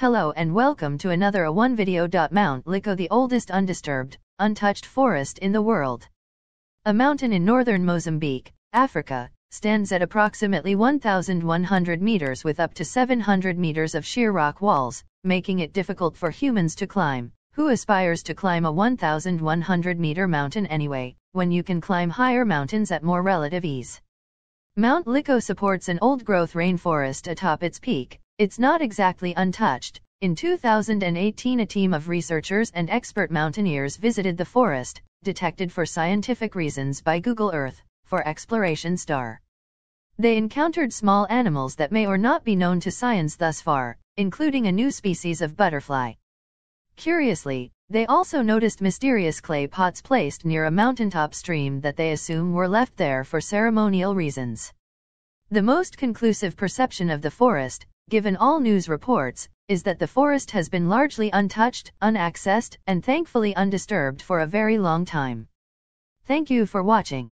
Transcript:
Hello and welcome to another A1 video. Mount Liko, the oldest undisturbed, untouched forest in the world. A mountain in northern Mozambique, Africa, stands at approximately 1,100 meters with up to 700 meters of sheer rock walls, making it difficult for humans to climb. Who aspires to climb a 1,100 meter mountain anyway, when you can climb higher mountains at more relative ease? Mount Liko supports an old growth rainforest atop its peak it's not exactly untouched. In 2018 a team of researchers and expert mountaineers visited the forest, detected for scientific reasons by Google Earth, for Exploration Star. They encountered small animals that may or not be known to science thus far, including a new species of butterfly. Curiously, they also noticed mysterious clay pots placed near a mountaintop stream that they assume were left there for ceremonial reasons. The most conclusive perception of the forest, given all news reports, is that the forest has been largely untouched, unaccessed, and thankfully undisturbed for a very long time. Thank you for watching.